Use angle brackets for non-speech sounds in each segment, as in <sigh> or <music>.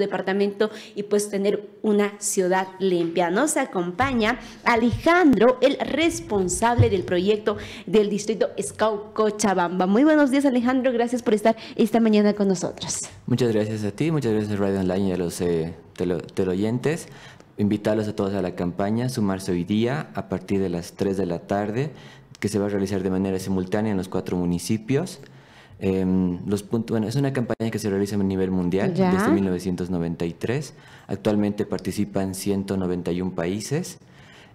departamento y pues tener una ciudad limpia. Nos acompaña Alejandro, el responsable del proyecto del distrito Scout Cochabamba. Muy buenos días Alejandro, gracias por estar esta mañana con nosotros. Muchas gracias a ti, muchas gracias Radio Online y a los eh, tele, Invitarlos a todos a la campaña, sumarse hoy día a partir de las 3 de la tarde, que se va a realizar de manera simultánea en los cuatro municipios. Em, los puntos, bueno, es una campaña que se realiza a nivel mundial desde 1993. Actualmente participan 191 países.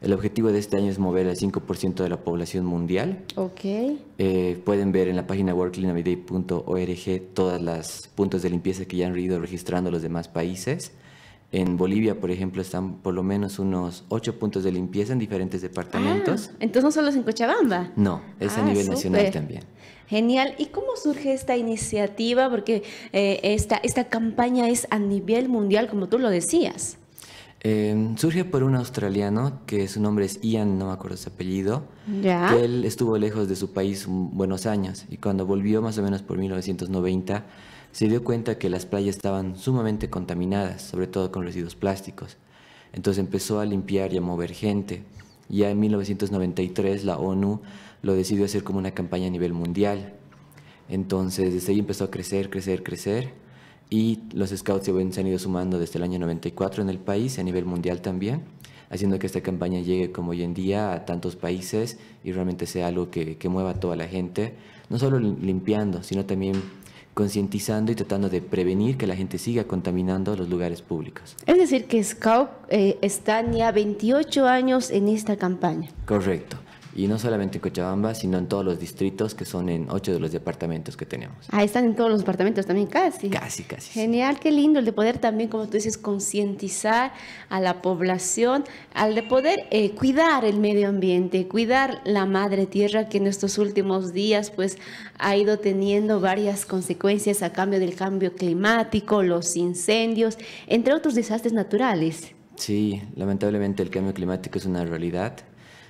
El objetivo de este año es mover al 5% de la población mundial. Ok. Eh, pueden ver en la página worldcleanupday.org todas las puntos de limpieza que ya han ido registrando los demás países. En Bolivia, por ejemplo, están por lo menos unos ocho puntos de limpieza en diferentes departamentos. Ah, entonces no solo es en Cochabamba. No, es a ah, nivel nacional también. Genial. ¿Y cómo surge esta iniciativa? Porque eh, esta, esta campaña es a nivel mundial, como tú lo decías. Em, surge por un australiano que su nombre es Ian, no me acuerdo su apellido. ¿Ya? Que él estuvo lejos de su país buenos años y cuando volvió, más o menos por 1990, se dio cuenta que las playas estaban sumamente contaminadas, sobre todo con residuos plásticos. Entonces empezó a limpiar y a mover gente. Ya en 1993 la ONU lo decidió hacer como una campaña a nivel mundial. Entonces, desde ahí empezó a crecer, crecer, crecer. Y los scouts se han ido sumando desde el año 94 en el país, a nivel mundial también, haciendo que esta campaña llegue como hoy en día a tantos países y realmente sea algo que, mueva a toda la gente, no solo limpiando, sino también concientizando y tratando de prevenir que la gente siga contaminando los lugares públicos. Es decir, que Scout eh, está ya 28 años en esta campaña. Correcto. Y no solamente en Cochabamba, sino en todos los distritos, que son en ocho de los departamentos que tenemos. Ah, están en todos los departamentos también, casi. Casi, casi. Genial, qué lindo el de poder también, como tú dices, concientizar a la población, al de poder eh, cuidar el medio ambiente, cuidar la madre tierra, que en estos últimos días pues ha ido teniendo varias consecuencias a cambio del cambio climático, los incendios, entre otros desastres naturales. Sí, lamentablemente el cambio climático es una realidad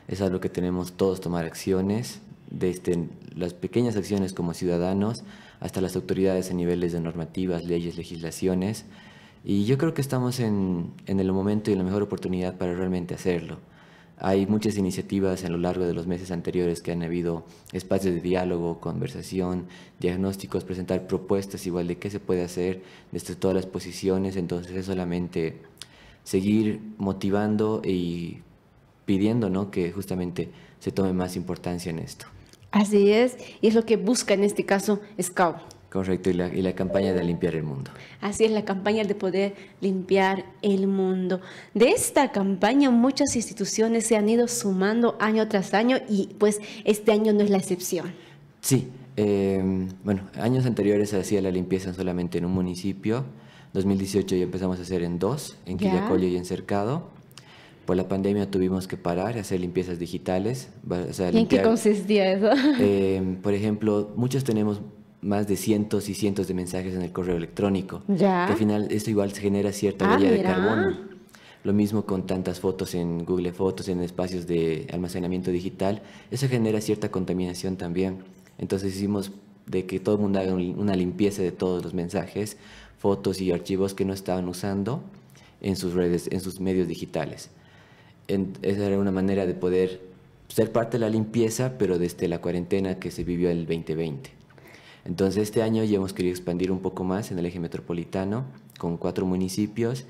es algo que tenemos todos tomar acciones, desde las pequeñas acciones como ciudadanos hasta las autoridades a niveles de normativas, leyes, legislaciones. Y yo creo que estamos en, en el momento y en la mejor oportunidad para realmente hacerlo. Hay muchas iniciativas a lo largo de los meses anteriores que han habido espacios de diálogo, conversación, diagnósticos, presentar propuestas igual de qué se puede hacer desde todas las posiciones. Entonces es solamente seguir motivando y pidiendo que justamente se tome más importancia en esto. Así es, y es lo que busca en este caso SCAO. Correcto, y la, y la, campaña de limpiar el mundo. Así es, la campaña de poder limpiar el mundo. De esta campaña muchas instituciones se han ido sumando año tras año y pues este año no es la excepción. Sí, em, bueno, años anteriores se hacía la limpieza solamente en un municipio. 2018 ya empezamos a hacer en dos, en Quillacollo y en Cercado por la pandemia tuvimos que parar y hacer limpiezas digitales. en qué consistía eso? <laughs> Eh, por ejemplo, muchos tenemos más de cientos y cientos de mensajes en el correo electrónico. Ya. al final esto igual se genera cierta ah, huella de carbono. Lo mismo con tantas fotos en Google Fotos, en espacios de almacenamiento digital. Eso genera cierta contaminación también. Entonces hicimos de que todo el mundo haga una limpieza de todos los mensajes, fotos y archivos que no estaban usando en sus redes, en sus medios digitales esa era una manera de poder ser parte de la limpieza, pero desde la cuarentena que se vivió el 2020. Entonces este año ya hemos querido expandir un poco más en el eje metropolitano con cuatro municipios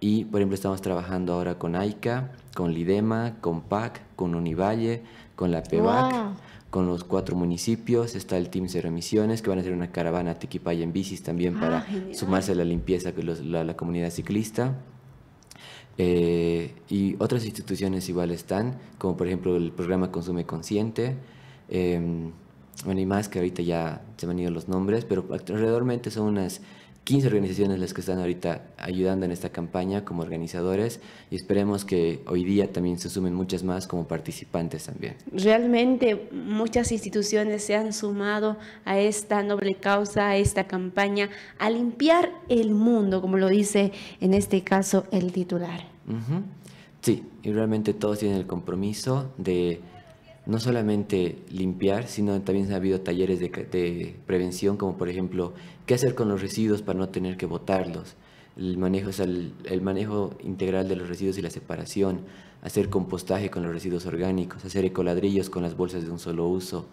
y por ejemplo estamos trabajando ahora con AICA, con Lidema, con PAC, con Univalle, con la PEVAC, con los cuatro municipios, está el Team Cero Emisiones que van a hacer una caravana a Tequipaya en bicis también ah, para sumarse a la limpieza que la comunidad ciclista. Eh, y otras instituciones igual están, como por ejemplo el programa Consume Consciente, em, bueno, y más que ahorita ya se me han ido los nombres, pero alrededormente son unas 15 organizaciones las que están ahorita ayudando en esta campaña como organizadores y esperemos que hoy día también se sumen muchas más como participantes también. Realmente muchas instituciones se han sumado a esta noble causa, a esta campaña, a limpiar el mundo, como lo dice en este caso el titular. Sí, y realmente todos tienen el compromiso de no solamente limpiar, sino también ha habido talleres de, prevención, como por ejemplo, qué hacer con los residuos para no tener que botarlos, el manejo, el, el manejo integral de los residuos y la separación, hacer compostaje con los residuos orgánicos, hacer ecoladrillos con las bolsas de un solo uso,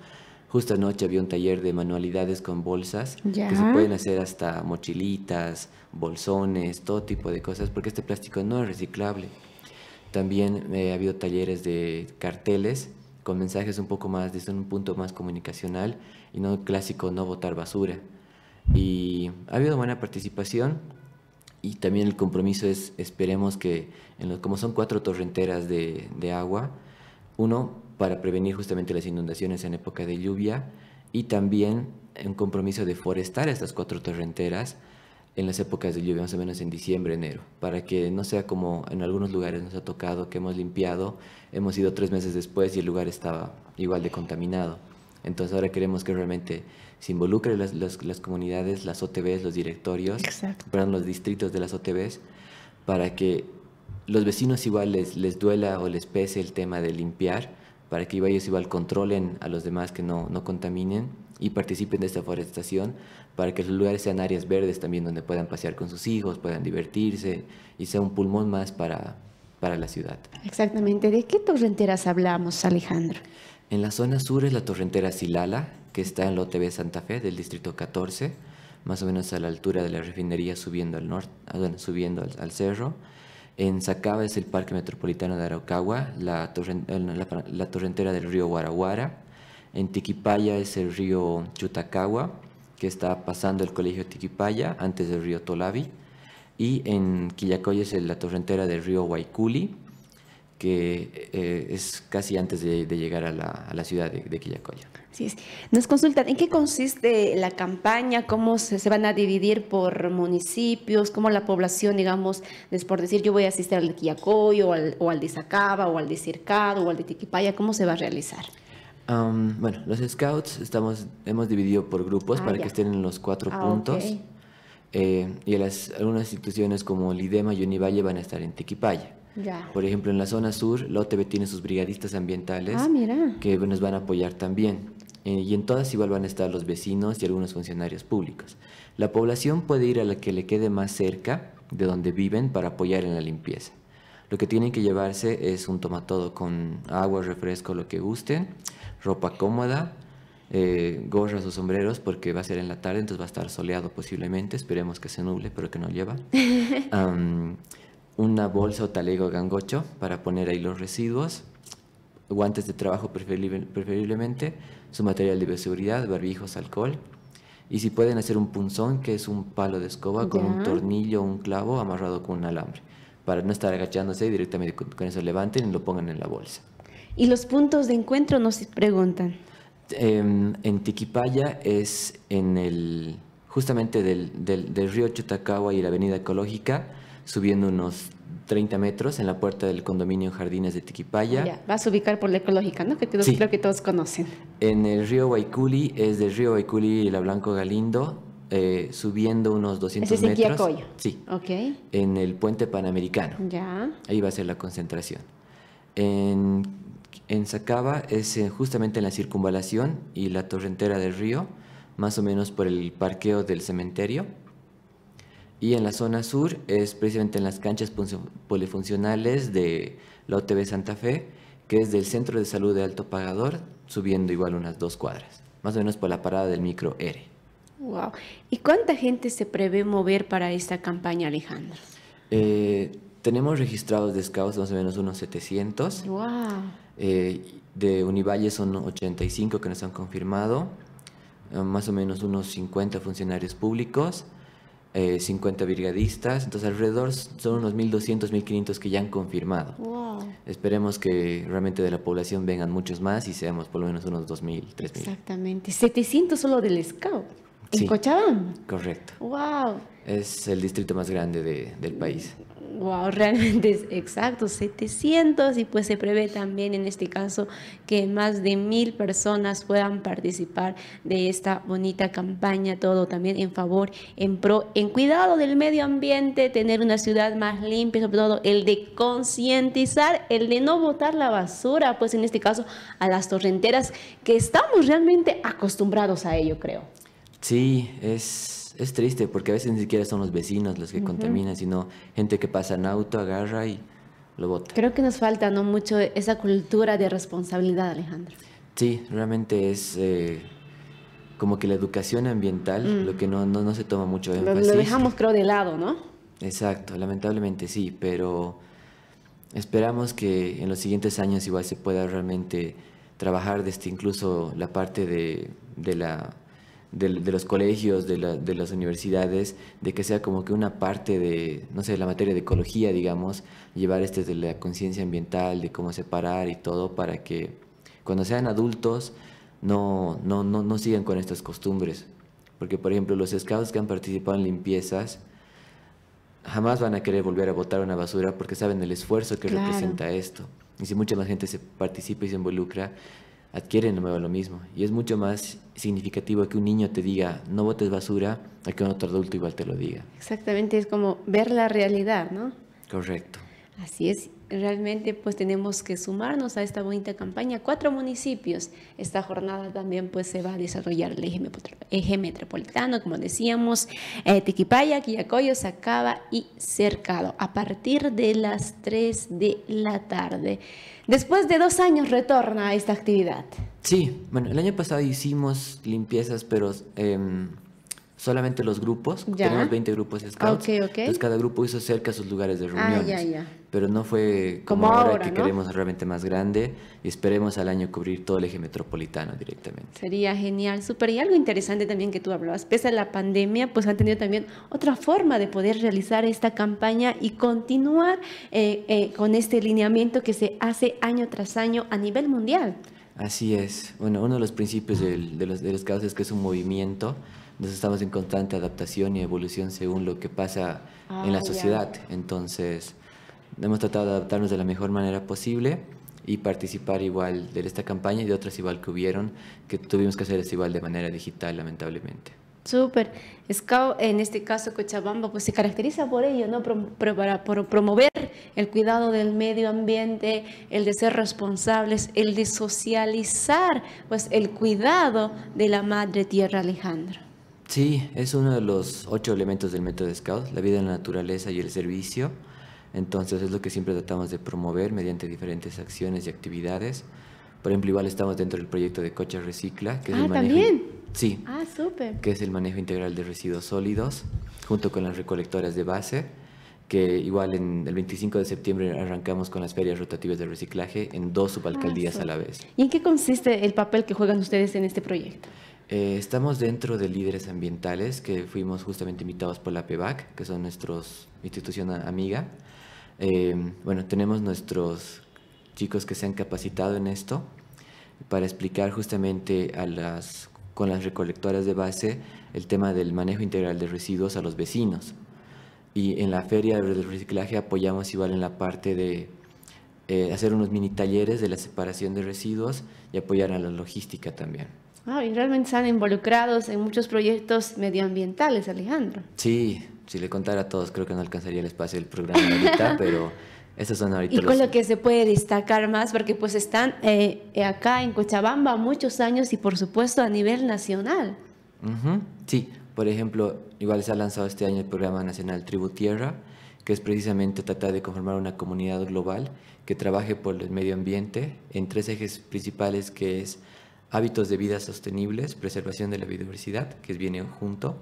Justo anoche había un taller de manualidades con bolsas, que se pueden hacer hasta mochilitas, bolsones, todo tipo de cosas, porque este plástico no es reciclable. También eh, ha habido talleres de carteles con mensajes un poco más, desde un punto más comunicacional y no clásico no botar basura. Y ha habido buena participación y también el compromiso es, esperemos que, en los, como son cuatro torrenteras de, de agua, uno, para prevenir justamente las inundaciones en época de lluvia y también un compromiso de forestar estas cuatro torrenteras en las épocas de lluvia, más o menos en diciembre, enero, para que no sea como en algunos lugares nos ha tocado que hemos limpiado, hemos ido tres meses después y el lugar estaba igual de contaminado. Entonces ahora queremos que realmente se involucren las, las, comunidades, las OTBs, los directorios, los distritos de las OTBs, para que los vecinos igual les duela o les pese el tema de limpiar, para que ellos igual controlen a los demás que no, no contaminen y participen de esta forestación para que los lugares sean áreas verdes también donde puedan pasear con sus hijos, puedan divertirse y sea un pulmón más para, para la ciudad. Exactamente. ¿De qué torrenteras hablamos, Alejandro? En la zona sur es la torrentera Silala, que está en Lote Santa Fe del distrito 14, más o menos a la altura de la refinería subiendo al norte, ah, subiendo al cerro. En Sacaba es el Parque Metropolitano de Araucagua, la, torrentera del río Guaraguara. En Tiquipaya es el río Chutacagua, que está pasando el colegio Tiquipaya antes del río Tolavi. Y en Quillacoya es la torrentera del río Huayculi, que eh, es casi antes de, llegar a la, ciudad de, de Quillacoya nos consultan, ¿en qué consiste la campaña? ¿Cómo se, van a dividir por municipios? ¿Cómo la población, digamos, es por decir, yo voy a asistir al de o al, o de Sacaba o al de Circado o al de Tiquipaya? ¿Cómo se va a realizar? bueno, los scouts estamos, hemos dividido por grupos ah, para que estén en los cuatro ah, puntos. Eh, y las, algunas instituciones como Lidema y Univalle van a estar en Tiquipaya. Por ejemplo, en la zona sur, la OTB tiene sus brigadistas ambientales ah, que nos van a apoyar también. Eh, y en todas igual van a estar los vecinos y algunos funcionarios públicos. La población puede ir a la que le quede más cerca de donde viven para apoyar en la limpieza. Lo que tienen que llevarse es un tomatodo con agua, refresco, lo que gusten, ropa cómoda, eh, gorras o sombreros porque va a ser en la tarde, entonces va a estar soleado posiblemente, esperemos que se nuble, pero que no lleva. <laughs> una bolsa o talego gangocho para poner ahí los residuos guantes de trabajo preferiblemente, su material de bioseguridad, barbijos, alcohol. Y si pueden hacer un punzón, que es un palo de escoba con un tornillo, o un clavo amarrado con un alambre, para no estar agachándose y directamente con, eso levanten y lo pongan en la bolsa. ¿Y los puntos de encuentro nos preguntan? Em, en Tiquipaya es en el, justamente del, del, río Chutacagua y la avenida ecológica, subiendo unos 30 metros en la puerta del condominio Jardines de Tiquipaya. Ya, vas a ubicar por la ecológica, ¿no? Que creo que todos conocen. En el río Huayculi, es del río y la Blanco Galindo, eh, subiendo unos 200 metros. Sí. Ok. En el puente panamericano. Ya. Ahí va a ser la concentración. En, en Sacaba es eh, justamente en la circunvalación y la torrentera del río, más o menos por el parqueo del cementerio y en la zona sur es precisamente en las canchas polifuncionales de la OTB Santa Fe, que es del Centro de Salud de Alto Pagador, subiendo igual unas dos cuadras, más o menos por la parada del micro R. Wow. ¿Y cuánta gente se prevé mover para esta campaña, Alejandro? Eh, tenemos registrados descaos más o menos unos 700. Wow. Eh, de Univalle son 85 que nos han confirmado, eh, más o menos unos 50 funcionarios públicos 50 eh, brigadistas, entonces alrededor son unos 1.200, 1.500 que ya han confirmado. Esperemos que realmente de la población vengan muchos más y seamos por lo menos unos 2.000, 3.000. Exactamente, 700 solo del SCAO. ¿En Cochabamba? Correcto. ¡Wow! Es el distrito más grande del país. Wow, <laughs> realmente es exacto, 700 y pues se prevé también en este caso que más de mil personas puedan participar de esta bonita campaña, todo también en favor, en pro, en cuidado del medio ambiente, tener una ciudad más limpia, sobre todo el de concientizar, el de no botar la basura, pues en este caso a las torrenteras que estamos realmente acostumbrados a ello, creo. Sí, es es triste porque a veces ni siquiera son los vecinos los que contaminan, sino gente que pasa en auto, agarra y lo bota. Creo que nos falta no mucho esa cultura de responsabilidad, Alejandro. Sí, realmente es eh, como que la educación ambiental, mm. lo que no, no, se toma mucho énfasis. Lo, lo dejamos creo de lado, ¿no? Exacto, lamentablemente sí, pero esperamos que en los siguientes años igual se pueda realmente trabajar desde incluso la parte de, de la de, los colegios, de, las universidades, de que sea como que una parte de, no sé, la materia de ecología, digamos, llevar este de la conciencia ambiental, de cómo separar y todo, para que cuando sean adultos no, no, sigan con estas costumbres. Porque, por ejemplo, los scouts que han participado en limpiezas, jamás van a querer volver a botar una basura porque saben el esfuerzo que representa esto. Y si mucha más gente se participa y se involucra, adquieren de nuevo lo mismo. Y es mucho más significativo que un niño te diga, no botes basura, a que un otro adulto igual te lo diga. Exactamente, es como ver la realidad, ¿no? Correcto. Así es realmente pues tenemos que sumarnos a esta bonita campaña. Cuatro municipios. Esta jornada también pues se va a desarrollar el eje, metropolitano, como decíamos, eh, Tiquipaya, Quillacoyo, Sacaba y Cercado, a partir de las 3 de la tarde. Después de dos años retorna a esta actividad. Sí, bueno, el año pasado hicimos limpiezas, pero... Em, solamente los grupos, tenemos 20 grupos scouts, entonces cada grupo hizo cerca sus lugares de ah, reuniones pero no fue como, ahora, que queremos realmente más grande y esperemos al año cubrir todo el eje metropolitano directamente. Sería genial, súper. Y algo interesante también que tú hablabas, pese a la pandemia, pues han tenido también otra forma de poder realizar esta campaña y continuar eh, eh, con este lineamiento que se hace año tras año a nivel mundial. Así es. Bueno, uno de los principios del, de, los, de los casos es que es un movimiento. Entonces estamos en constante adaptación y evolución según lo que pasa en la ah, sociedad. Entonces, Hemos tratado de adaptarnos de la mejor manera posible y participar igual de esta campaña y de otras igual que hubieron, que tuvimos que hacer igual de manera digital, lamentablemente. Súper. Scout, oh, en este caso Cochabamba, pues se caracteriza por ello, ¿no? para, por promover el cuidado del medio ambiente, el de ser responsables, el de socializar, pues el cuidado de la madre tierra, Alejandro. Sí, es uno de los ocho elementos del método de la vida en la naturaleza y el servicio. Entonces es lo que siempre tratamos de promover mediante diferentes acciones y actividades. Por ejemplo, igual estamos dentro del proyecto de Coche Recicla, que es el ah, manejo, Sí. Ah, que es el manejo integral de residuos sólidos, junto con las recolectoras de base, que igual el 25 de septiembre arrancamos con las ferias rotativas de reciclaje en dos ah, subalcaldías a la vez. ¿Y en qué consiste el papel que juegan ustedes en este proyecto? Eh, estamos dentro de líderes ambientales que fuimos justamente invitados por la PEVAC, que son nuestra institución amiga. Em, bueno, tenemos nuestros chicos que se han capacitado en esto para explicar justamente a las, con las recolectoras de base el tema del manejo integral de residuos a los vecinos. Y en la feria del reciclaje apoyamos igual en la parte de eh, hacer unos mini talleres de la separación de residuos y apoyar a la logística también. Ah, y realmente están involucrados en muchos proyectos medioambientales, Alejandro. Sí, si le contara a todos, creo que no alcanzaría el espacio del programa ahorita, <laughs> pero estos son ahorita. Y con lo que se puede destacar más, porque pues están eh, acá en Cochabamba muchos años y por supuesto a nivel nacional. Sí, por ejemplo, igual se ha lanzado este año el programa nacional Tributierra, Tierra, que es precisamente tratar de conformar una comunidad global que trabaje por el medio ambiente en tres ejes principales que es hábitos de vida sostenibles, preservación de la biodiversidad, que viene junto,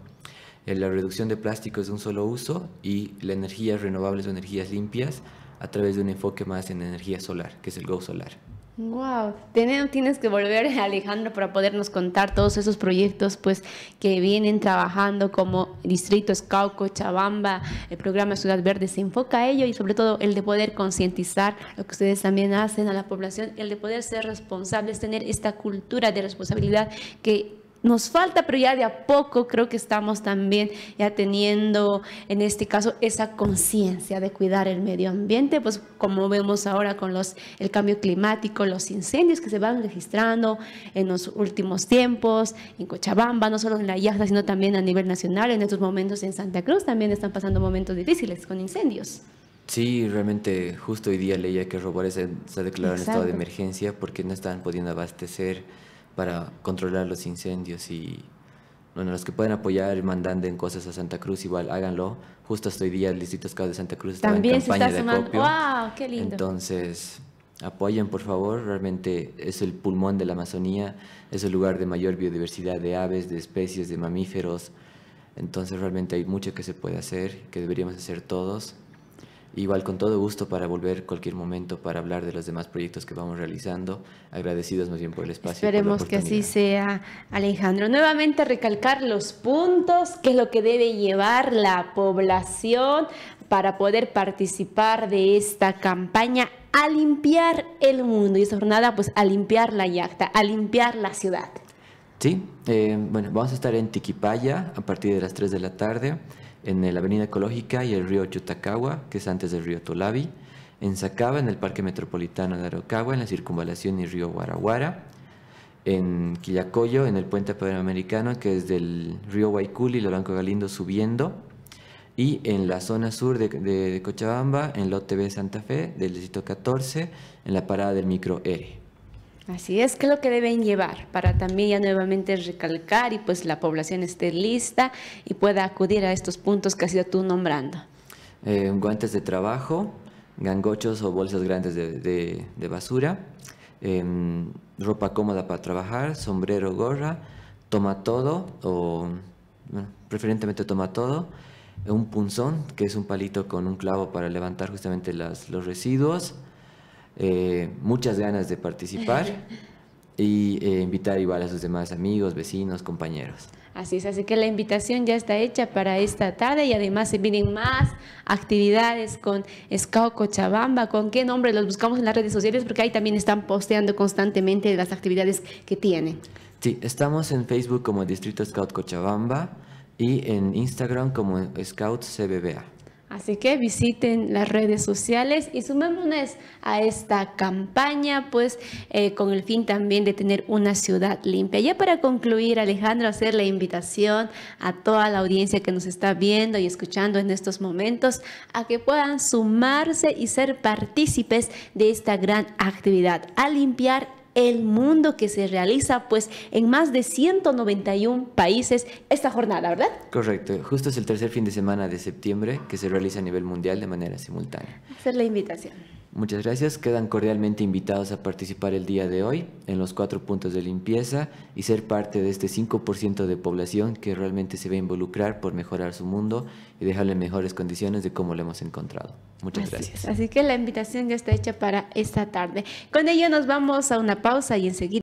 eh, la reducción de plásticos de un solo uso y las energías renovables o energías limpias a través de un enfoque más en energía solar, que es el Go Solar. Wow, tienes que volver Alejandro para podernos contar todos esos proyectos pues que vienen trabajando como Distrito, Cauco, Chabamba, el programa Ciudad Verde se enfoca a ello y sobre todo el de poder concientizar lo que ustedes también hacen a la población, el de poder ser responsables, tener esta cultura de responsabilidad que nos falta, pero ya de a poco creo que estamos también ya teniendo, en este caso, esa conciencia de cuidar el medio ambiente, pues como vemos ahora con los, el cambio climático, los incendios que se van registrando en los últimos tiempos, en Cochabamba, no solo en la Yasta, sino también a nivel nacional, en estos momentos en Santa Cruz también están pasando momentos difíciles con incendios. Sí, realmente justo hoy día leía que Robores se ha en estado de emergencia porque no están pudiendo abastecer para controlar los incendios y bueno, los que pueden apoyar mandando en cosas a Santa Cruz, igual háganlo. Justo hasta hoy día el Distrito de Santa Cruz está en campaña está de ¡Qué lindo! Entonces, apoyen por favor, realmente es el pulmón de la Amazonía, es el lugar de mayor biodiversidad de aves, de especies, de mamíferos. Entonces realmente hay mucho que se puede hacer, que deberíamos hacer todos Igual con todo gusto para volver cualquier momento para hablar de los demás proyectos que vamos realizando. Agradecidos más bien por el espacio. Esperemos que así sea, Alejandro. Nuevamente recalcar los puntos, qué es lo que debe llevar la población para poder participar de esta campaña a limpiar el mundo y esta jornada pues a limpiar la yacta, a limpiar la ciudad. Sí, eh, bueno, vamos a estar en Tiquipaya a partir de las 3 de la tarde en la Avenida Ecológica y el río Chutacagua, que es antes del río Tolavi, en Sacaba, en el Parque Metropolitano de Arocagua, en la Circunvalación y río Guaraguara, en Quillacoyo, en el Puente Panamericano, que es del río Huayculi, y blanco Galindo subiendo, y en la zona sur de, Cochabamba, en la B Santa Fe, del distrito 14, en la parada del micro R. Así es, que es lo que deben llevar? Para también ya nuevamente recalcar y pues la población esté lista y pueda acudir a estos puntos que has ido tú nombrando. Eh, guantes de trabajo, gangochos o bolsas grandes de, basura, em, ropa cómoda para trabajar, sombrero, gorra, toma todo o preferentemente toma todo, un punzón, que es un palito con un clavo para levantar justamente los residuos, eh, muchas ganas de participar <laughs> y eh, invitar igual a sus demás amigos, vecinos, compañeros. Así es, así que la invitación ya está hecha para esta tarde y además se vienen más actividades con Scout Cochabamba. ¿Con qué nombre los buscamos en las redes sociales? Porque ahí también están posteando constantemente las actividades que tienen. Sí, estamos en Facebook como Distrito Scout Cochabamba y en Instagram como Scout CBBA. Así que visiten las redes sociales y sumémonos a esta campaña, pues eh, con el fin también de tener una ciudad limpia. Ya para concluir, Alejandro, hacer la invitación a toda la audiencia que nos está viendo y escuchando en estos momentos a que puedan sumarse y ser partícipes de esta gran actividad, a limpiar el mundo que se realiza pues en más de 191 países esta jornada, ¿verdad? Correcto, justo es el tercer fin de semana de septiembre que se realiza a nivel mundial de manera simultánea. Hacer la invitación. Muchas gracias. Quedan cordialmente invitados a participar el día de hoy en los cuatro puntos de limpieza y ser parte de este 5% de población que realmente se va a involucrar por mejorar su mundo y dejarle mejores condiciones de cómo lo hemos encontrado. Muchas gracias. Así que la invitación ya está hecha para esta tarde. Con ello nos vamos a una pausa y enseguida.